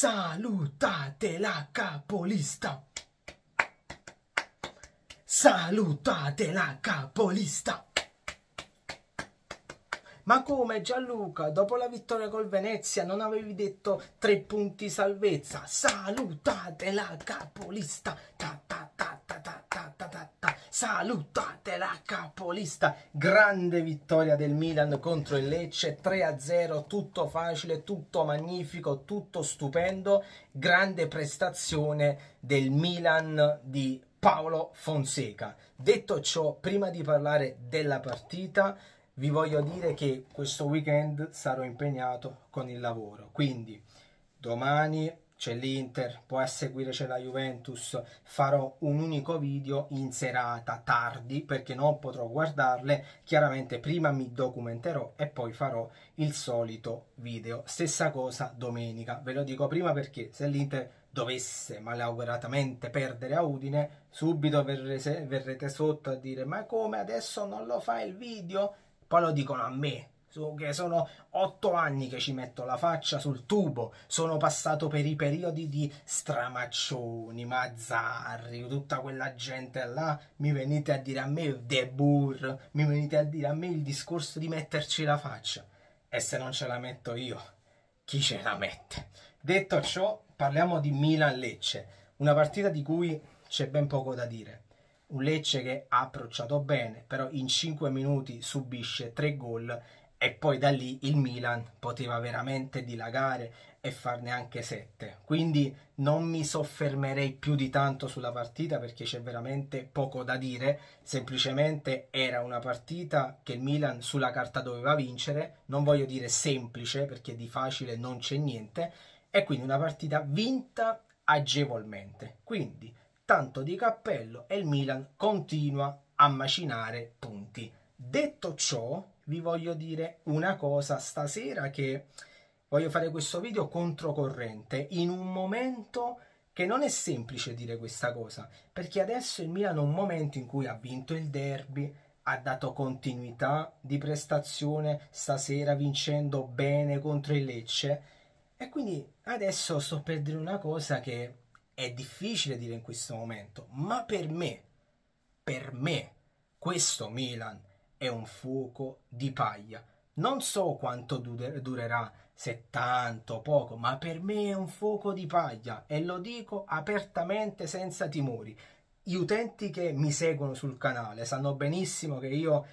Salutate la capolista. Salutate la capolista. Ma come Gianluca, dopo la vittoria col Venezia non avevi detto tre punti salvezza? Salutate la capolista. Ta, ta, Salutate la capolista, grande vittoria del Milan contro il Lecce, 3-0, tutto facile, tutto magnifico, tutto stupendo, grande prestazione del Milan di Paolo Fonseca. Detto ciò, prima di parlare della partita, vi voglio dire che questo weekend sarò impegnato con il lavoro, quindi domani c'è l'Inter, può seguire c'è la Juventus, farò un unico video in serata tardi perché non potrò guardarle, chiaramente prima mi documenterò e poi farò il solito video. Stessa cosa domenica, ve lo dico prima perché se l'Inter dovesse malauguratamente perdere a Udine, subito verrete, sotto a dire ma come adesso non lo fa il video? Poi lo dicono a me, che sono otto anni che ci metto la faccia sul tubo, sono passato per i periodi di Stramaccioni, Mazzarri, tutta quella gente là, mi venite a dire a me De Burr, mi venite a dire a me il discorso di metterci la faccia. E se non ce la metto io, chi ce la mette? Detto ciò, parliamo di Milan-Lecce, una partita di cui c'è ben poco da dire un Lecce che ha approcciato bene, però in 5 minuti subisce 3 gol e poi da lì il Milan poteva veramente dilagare e farne anche 7. Quindi non mi soffermerei più di tanto sulla partita perché c'è veramente poco da dire, semplicemente era una partita che il Milan sulla carta doveva vincere, non voglio dire semplice perché di facile non c'è niente, e quindi una partita vinta agevolmente. Quindi tanto di cappello e il Milan continua a macinare punti. Detto ciò, vi voglio dire una cosa stasera che voglio fare questo video controcorrente in un momento che non è semplice dire questa cosa perché adesso il Milan è un momento in cui ha vinto il derby ha dato continuità di prestazione stasera vincendo bene contro il Lecce e quindi adesso sto per dire una cosa che è difficile dire in questo momento ma per me per me questo Milan è un fuoco di paglia. Non so quanto durerà, se tanto o poco, ma per me è un fuoco di paglia e lo dico apertamente senza timori. Gli utenti che mi seguono sul canale sanno benissimo che io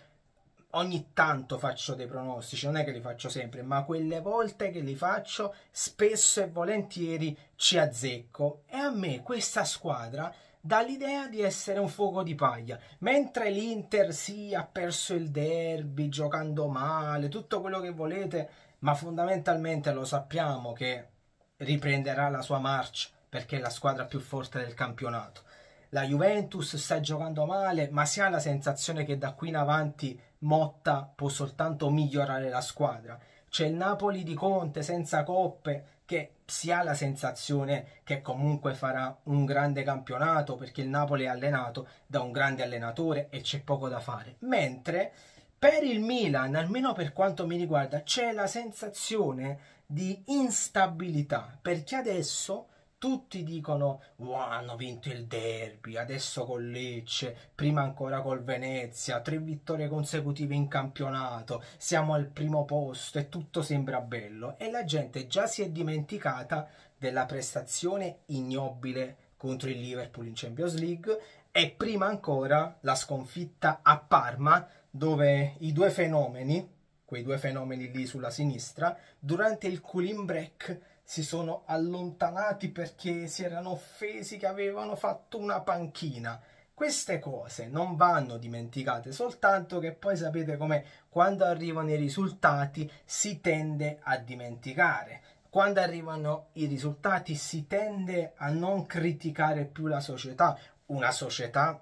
ogni tanto faccio dei pronostici, non è che li faccio sempre, ma quelle volte che li faccio spesso e volentieri ci azzecco. E a me questa squadra dall'idea di essere un fuoco di paglia. Mentre l'Inter sì ha perso il derby giocando male, tutto quello che volete, ma fondamentalmente lo sappiamo che riprenderà la sua marcia perché è la squadra più forte del campionato. La Juventus sta giocando male, ma si ha la sensazione che da qui in avanti Motta può soltanto migliorare la squadra. C'è il Napoli di Conte senza coppe che si ha la sensazione che comunque farà un grande campionato perché il Napoli è allenato da un grande allenatore e c'è poco da fare. Mentre per il Milan, almeno per quanto mi riguarda, c'è la sensazione di instabilità perché adesso tutti dicono wow, hanno vinto il derby, adesso con Lecce, prima ancora col Venezia, tre vittorie consecutive in campionato, siamo al primo posto e tutto sembra bello e la gente già si è dimenticata della prestazione ignobile contro il Liverpool in Champions League e prima ancora la sconfitta a Parma dove i due fenomeni, quei due fenomeni lì sulla sinistra, durante il cooling break si sono allontanati perché si erano offesi che avevano fatto una panchina. Queste cose non vanno dimenticate, soltanto che poi sapete come quando arrivano i risultati si tende a dimenticare. Quando arrivano i risultati si tende a non criticare più la società, una società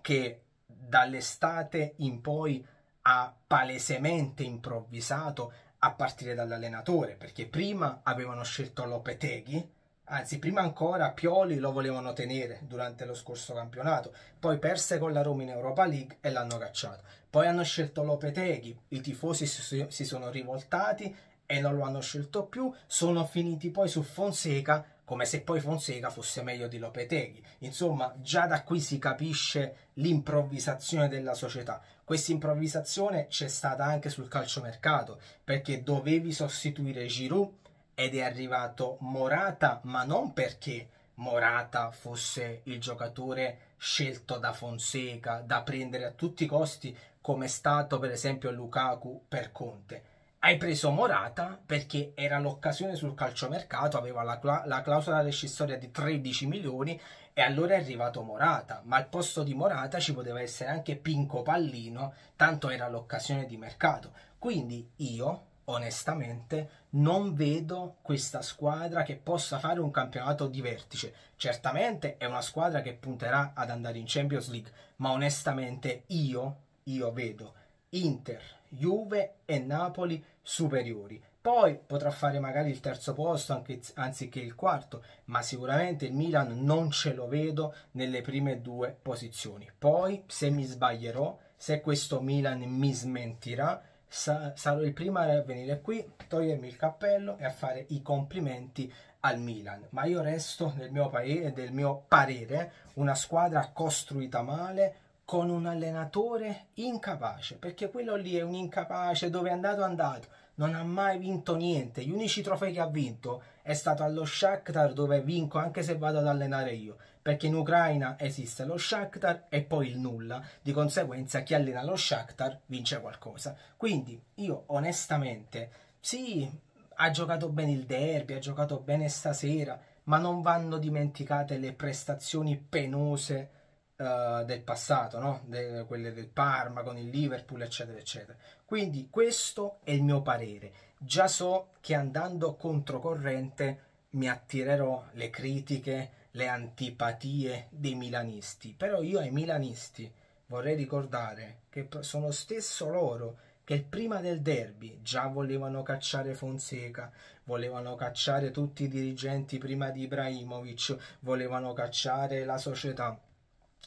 che dall'estate in poi ha palesemente improvvisato a partire dall'allenatore, perché prima avevano scelto Lopeteghi, anzi prima ancora Pioli lo volevano tenere durante lo scorso campionato, poi perse con la Roma in Europa League e l'hanno cacciato. Poi hanno scelto Lopeteghi, i tifosi si sono rivoltati e non lo hanno scelto più, sono finiti poi su Fonseca come se poi Fonseca fosse meglio di Lopeteghi. Insomma, già da qui si capisce l'improvvisazione della società. Questa improvvisazione c'è stata anche sul calciomercato, perché dovevi sostituire Giroud ed è arrivato Morata, ma non perché Morata fosse il giocatore scelto da Fonseca da prendere a tutti i costi come è stato per esempio Lukaku per Conte hai preso Morata perché era l'occasione sul calciomercato, aveva la, cla la, clausola rescissoria di 13 milioni e allora è arrivato Morata, ma al posto di Morata ci poteva essere anche Pinco Pallino, tanto era l'occasione di mercato. Quindi io, onestamente, non vedo questa squadra che possa fare un campionato di vertice. Certamente è una squadra che punterà ad andare in Champions League, ma onestamente io, io vedo Inter, Juve e Napoli superiori. Poi potrà fare magari il terzo posto anche, anziché il quarto, ma sicuramente il Milan non ce lo vedo nelle prime due posizioni. Poi, se mi sbaglierò, se questo Milan mi smentirà, sa sarò il primo a venire qui, togliermi il cappello e a fare i complimenti al Milan. Ma io resto nel mio, paese, nel mio parere una squadra costruita male, con un allenatore incapace, perché quello lì è un incapace, dove è andato è andato, non ha mai vinto niente, gli unici trofei che ha vinto è stato allo Shakhtar dove vinco anche se vado ad allenare io, perché in Ucraina esiste lo Shakhtar e poi il nulla, di conseguenza chi allena lo Shakhtar vince qualcosa. Quindi io onestamente, sì, ha giocato bene il derby, ha giocato bene stasera, ma non vanno dimenticate le prestazioni penose uh, del passato, no? De, quelle del Parma con il Liverpool, eccetera, eccetera. Quindi questo è il mio parere. Già so che andando controcorrente mi attirerò le critiche, le antipatie dei milanisti, però io ai milanisti vorrei ricordare che sono stesso loro che prima del derby già volevano cacciare Fonseca, volevano cacciare tutti i dirigenti prima di Ibrahimovic, volevano cacciare la società,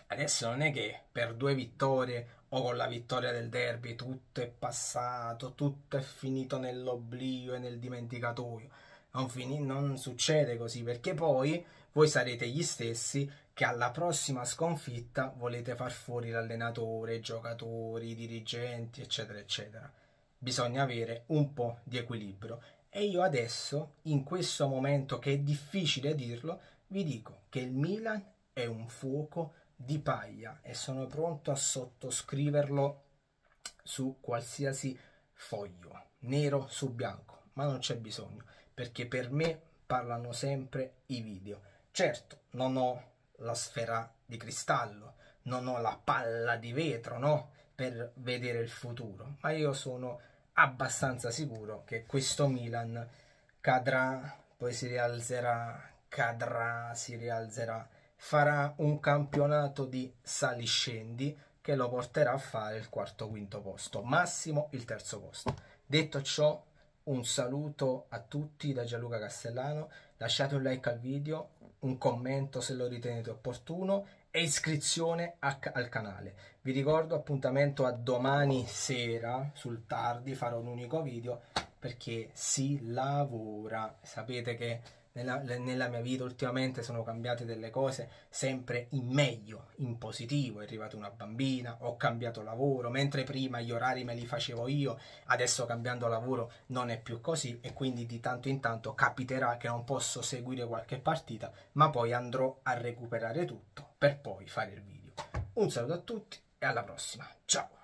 adesso non è che per due vittorie o con la vittoria del derby tutto è passato, tutto è finito nell'oblio e nel dimenticatoio. Non, finì, non succede così perché poi voi sarete gli stessi che alla prossima sconfitta volete far fuori l'allenatore, i giocatori, i dirigenti, eccetera, eccetera. Bisogna avere un po' di equilibrio. E io adesso, in questo momento che è difficile dirlo, vi dico che il Milan è un fuoco di paglia e sono pronto a sottoscriverlo su qualsiasi foglio, nero su bianco, ma non c'è bisogno perché per me parlano sempre i video. Certo, non ho la sfera di cristallo, non ho la palla di vetro, no? Per vedere il futuro, ma io sono abbastanza sicuro che questo Milan cadrà, poi si rialzerà, cadrà, si rialzerà farà un campionato di sali scendi che lo porterà a fare il quarto quinto posto, massimo il terzo posto. Detto ciò, un saluto a tutti da Gianluca Castellano, lasciate un like al video, un commento se lo ritenete opportuno e iscrizione al canale. Vi ricordo appuntamento a domani sera, sul tardi farò un unico video perché si lavora, sapete che nella, nella, mia vita ultimamente sono cambiate delle cose sempre in meglio, in positivo. È arrivata una bambina, ho cambiato lavoro, mentre prima gli orari me li facevo io, adesso cambiando lavoro non è più così e quindi di tanto in tanto capiterà che non posso seguire qualche partita, ma poi andrò a recuperare tutto per poi fare il video. Un saluto a tutti e alla prossima. Ciao!